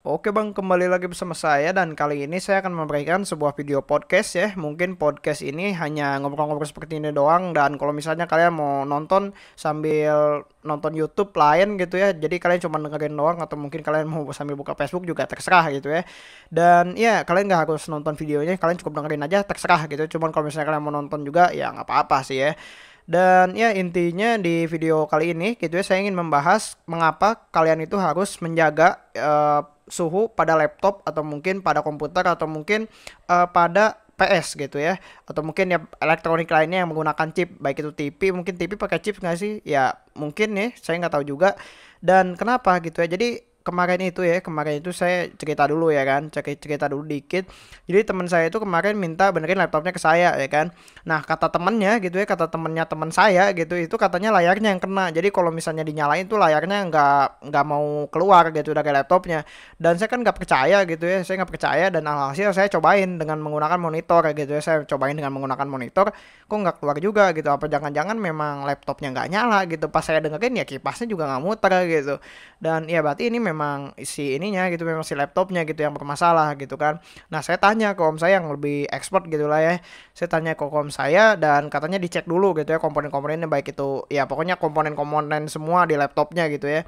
Oke bang, kembali lagi bersama saya dan kali ini saya akan memberikan sebuah video podcast ya. Mungkin podcast ini hanya ngobrol-ngobrol seperti ini doang dan kalau misalnya kalian mau nonton sambil nonton YouTube lain gitu ya. Jadi kalian cuma dengerin doang atau mungkin kalian mau sambil buka Facebook juga terserah gitu ya. Dan ya kalian gak harus nonton videonya, kalian cukup dengerin aja terserah gitu. Cuman kalau misalnya kalian mau nonton juga ya nggak apa-apa sih ya. Dan ya intinya di video kali ini gitu ya saya ingin membahas mengapa kalian itu harus menjaga uh, suhu pada laptop atau mungkin pada komputer atau mungkin uh, pada PS gitu ya atau mungkin ya elektronik lainnya yang menggunakan chip baik itu TV mungkin TV pakai chip nggak sih ya mungkin nih, saya nggak tahu juga dan kenapa gitu ya jadi kemarin itu ya kemarin itu saya cerita dulu ya kan cerita cerita dulu dikit jadi teman saya itu kemarin minta benerin laptopnya ke saya ya kan nah kata temennya gitu ya kata temennya teman saya gitu itu katanya layarnya yang kena jadi kalau misalnya dinyalain itu layarnya nggak nggak mau keluar gitu dari laptopnya dan saya kan nggak percaya gitu ya saya nggak percaya dan alhasil saya cobain dengan menggunakan monitor gitu ya saya cobain dengan menggunakan monitor kok nggak keluar juga gitu apa jangan-jangan memang laptopnya nggak nyala gitu pas saya dengerin ya kipasnya juga nggak muter gitu dan ya berarti ini memang isi ininya gitu memang si laptopnya gitu yang bermasalah gitu kan nah saya tanya ke om saya yang lebih expert gitu lah ya saya tanya ke om saya dan katanya dicek dulu gitu ya komponen-komponennya baik itu ya pokoknya komponen-komponen semua di laptopnya gitu ya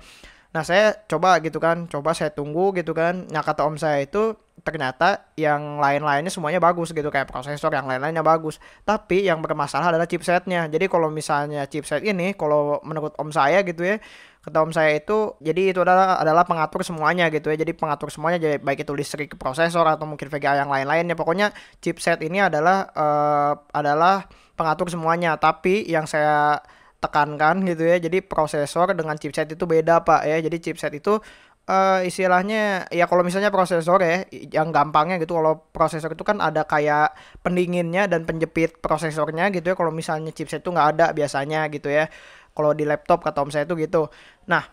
nah saya coba gitu kan coba saya tunggu gitu kan nah kata om saya itu ternyata yang lain-lainnya semuanya bagus gitu kayak prosesor yang lain-lainnya bagus tapi yang bermasalah adalah chipsetnya jadi kalau misalnya chipset ini kalau menurut om saya gitu ya kata om saya itu jadi itu adalah adalah pengatur semuanya gitu ya jadi pengatur semuanya jadi baik itu listrik prosesor atau mungkin VGA yang lain-lainnya pokoknya chipset ini adalah uh, adalah pengatur semuanya tapi yang saya tekankan gitu ya jadi prosesor dengan chipset itu beda pak ya jadi chipset itu uh, istilahnya ya kalau misalnya prosesor ya yang gampangnya gitu kalau prosesor itu kan ada kayak pendinginnya dan penjepit prosesornya gitu ya kalau misalnya chipset itu nggak ada biasanya gitu ya kalau di laptop kata om saya itu gitu nah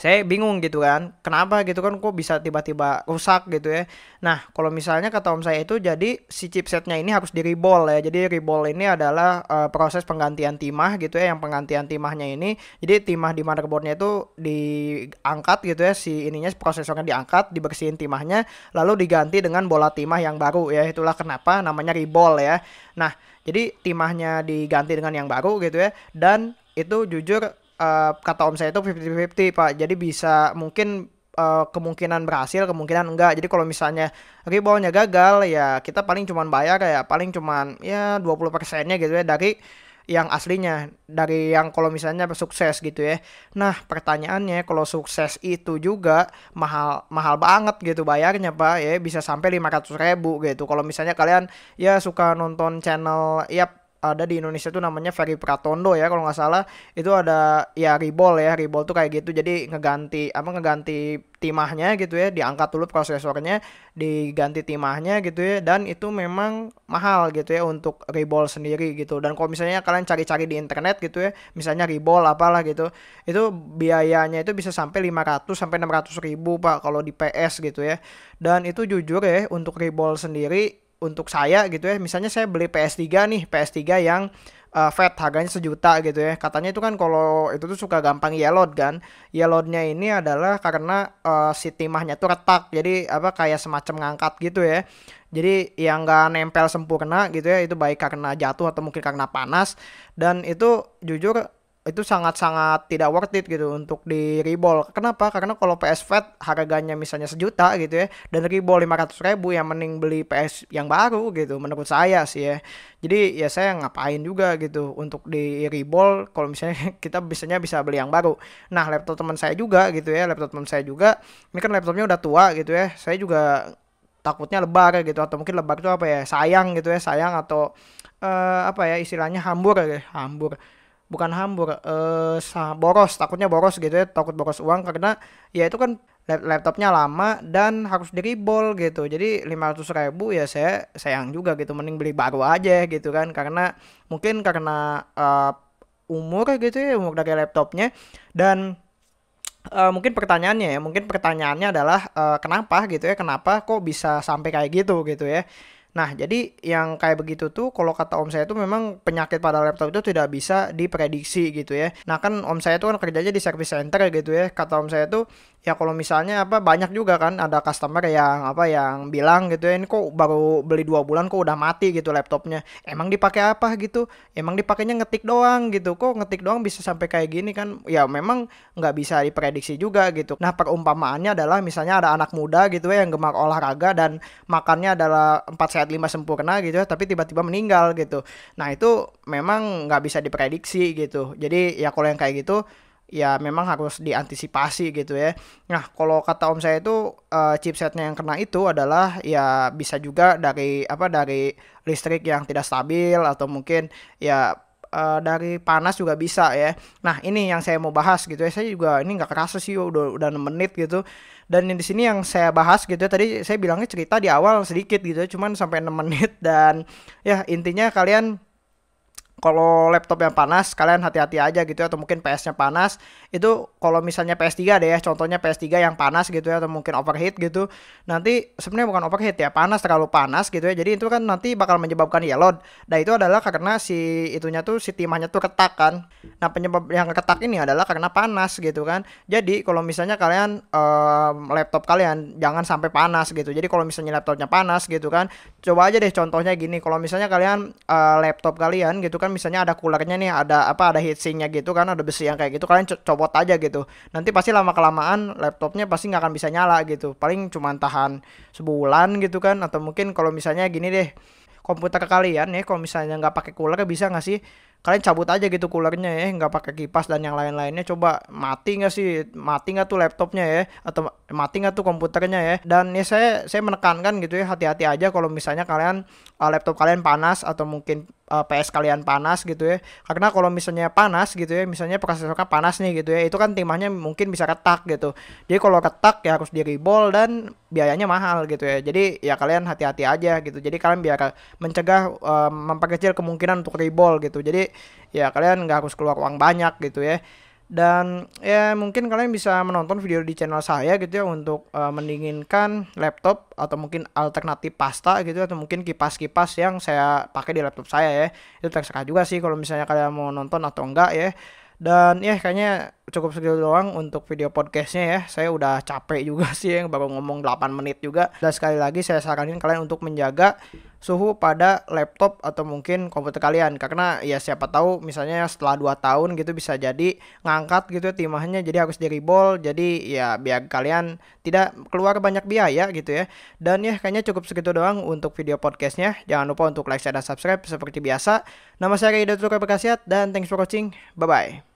saya bingung gitu kan kenapa gitu kan kok bisa tiba-tiba rusak gitu ya nah kalau misalnya kata om saya itu jadi si chipsetnya ini harus di reball ya jadi reball ini adalah uh, proses penggantian timah gitu ya yang penggantian timahnya ini jadi timah di motherboardnya itu diangkat gitu ya si ininya prosesornya diangkat dibersihin timahnya lalu diganti dengan bola timah yang baru ya itulah kenapa namanya reball ya nah jadi timahnya diganti dengan yang baru gitu ya dan itu jujur Eh, kata om saya itu 50-50 Pak. Jadi bisa mungkin uh, kemungkinan berhasil, kemungkinan enggak. Jadi kalau misalnya reboundnya gagal ya kita paling cuman bayar ya paling cuman ya 20 persennya gitu ya dari yang aslinya dari yang kalau misalnya sukses gitu ya. Nah, pertanyaannya kalau sukses itu juga mahal mahal banget gitu bayarnya, Pak. Ya bisa sampai 500 ribu gitu. Kalau misalnya kalian ya suka nonton channel ya ada di Indonesia tuh namanya Ferry Pratondo ya kalau nggak salah itu ada ya ribol ya ribol tuh kayak gitu jadi ngeganti apa ngeganti timahnya gitu ya diangkat dulu prosesornya diganti timahnya gitu ya dan itu memang mahal gitu ya untuk ribol sendiri gitu dan kalau misalnya kalian cari-cari di internet gitu ya misalnya ribol apalah gitu itu biayanya itu bisa sampai 500 sampai 600 ribu pak kalau di PS gitu ya dan itu jujur ya untuk ribol sendiri untuk saya gitu ya misalnya saya beli PS3 nih PS3 yang uh, fat harganya sejuta gitu ya katanya itu kan kalau itu tuh suka gampang yellowed kan yellowednya ini adalah karena uh, si timahnya tuh retak jadi apa kayak semacam ngangkat gitu ya jadi yang nggak nempel sempurna gitu ya itu baik karena jatuh atau mungkin karena panas dan itu jujur itu sangat-sangat tidak worth it gitu untuk di reball. Kenapa? Karena kalau PS Fat harganya misalnya sejuta gitu ya dan reball ratus ribu yang mending beli PS yang baru gitu menurut saya sih ya. Jadi ya saya ngapain juga gitu untuk di reball kalau misalnya kita biasanya bisa beli yang baru. Nah laptop teman saya juga gitu ya laptop teman saya juga ini kan laptopnya udah tua gitu ya. Saya juga takutnya lebar gitu atau mungkin lebar itu apa ya sayang gitu ya sayang atau uh, apa ya istilahnya hambur ya hambur bukan hambur eh sah, boros takutnya boros gitu ya takut boros uang karena ya itu kan laptopnya lama dan harus di gitu jadi 500 ribu ya saya sayang juga gitu mending beli baru aja gitu kan karena mungkin karena uh, umur gitu ya umur dari laptopnya dan uh, mungkin pertanyaannya ya mungkin pertanyaannya adalah uh, kenapa gitu ya kenapa kok bisa sampai kayak gitu gitu ya Nah, jadi yang kayak begitu tuh kalau kata om saya tuh memang penyakit pada laptop itu tidak bisa diprediksi gitu ya. Nah, kan om saya tuh kan kerjanya di service center gitu ya. Kata om saya tuh ya kalau misalnya apa banyak juga kan ada customer yang apa yang bilang gitu ya ini kok baru beli dua bulan kok udah mati gitu laptopnya. Emang dipakai apa gitu? Emang dipakainya ngetik doang gitu. Kok ngetik doang bisa sampai kayak gini kan? Ya memang nggak bisa diprediksi juga gitu. Nah, perumpamaannya adalah misalnya ada anak muda gitu ya yang gemar olahraga dan makannya adalah empat sehat peringkat 5 sempurna gitu tapi tiba-tiba meninggal gitu nah itu memang nggak bisa diprediksi gitu jadi ya kalau yang kayak gitu ya memang harus diantisipasi gitu ya. Nah, kalau kata om saya itu uh, chipsetnya yang kena itu adalah ya bisa juga dari apa dari listrik yang tidak stabil atau mungkin ya Eh, dari panas juga bisa ya. Nah ini yang saya mau bahas gitu ya. Saya juga ini nggak kerasa sih udah udah 6 menit gitu. Dan di sini yang saya bahas gitu ya, tadi saya bilangnya cerita di awal sedikit gitu, ya, cuman sampai 6 menit dan ya intinya kalian kalau laptop yang panas kalian hati-hati aja gitu ya, atau mungkin PS-nya panas itu kalau misalnya PS3 deh ya contohnya PS3 yang panas gitu ya atau mungkin overheat gitu nanti sebenarnya bukan overheat ya panas terlalu panas gitu ya jadi itu kan nanti bakal menyebabkan yellow nah itu adalah karena si itunya tuh si timahnya tuh ketak kan nah penyebab yang ketak ini adalah karena panas gitu kan jadi kalau misalnya kalian um, laptop kalian jangan sampai panas gitu jadi kalau misalnya laptopnya panas gitu kan coba aja deh contohnya gini kalau misalnya kalian uh, laptop kalian gitu kan misalnya ada coolernya nih ada apa ada heatsinknya gitu kan ada besi yang kayak gitu kalian co coba copot aja gitu nanti pasti lama kelamaan laptopnya pasti nggak akan bisa nyala gitu paling cuma tahan sebulan gitu kan atau mungkin kalau misalnya gini deh komputer ke kalian ya kalau misalnya nggak pakai cooler bisa nggak sih kalian cabut aja gitu coolernya ya nggak pakai kipas dan yang lain-lainnya coba mati nggak sih mati nggak tuh laptopnya ya atau mati nggak tuh komputernya ya dan ya saya saya menekankan gitu ya hati-hati aja kalau misalnya kalian eh, laptop kalian panas atau mungkin uh, eh, PS kalian panas gitu ya. Karena kalau misalnya panas gitu ya, misalnya prosesornya panas nih gitu ya, itu kan timahnya mungkin bisa retak gitu. Jadi kalau retak ya harus di reball dan biayanya mahal gitu ya. Jadi ya kalian hati-hati aja gitu. Jadi kalian biar mencegah uh, memperkecil kemungkinan untuk reball gitu. Jadi ya kalian nggak harus keluar uang banyak gitu ya dan ya mungkin kalian bisa menonton video di channel saya gitu ya untuk uh, mendinginkan laptop atau mungkin alternatif pasta gitu ya, atau mungkin kipas-kipas yang saya pakai di laptop saya ya itu terserah juga sih kalau misalnya kalian mau nonton atau enggak ya dan ya kayaknya cukup segitu doang untuk video podcastnya ya saya udah capek juga sih yang baru ngomong 8 menit juga dan sekali lagi saya saranin kalian untuk menjaga suhu pada laptop atau mungkin komputer kalian karena ya siapa tahu misalnya setelah 2 tahun gitu bisa jadi ngangkat gitu timahnya jadi harus di ribol jadi ya biar kalian tidak keluar banyak biaya gitu ya dan ya kayaknya cukup segitu doang untuk video podcastnya jangan lupa untuk like share dan subscribe seperti biasa nama saya Ridho Tukar Bekasiat dan thanks for watching bye bye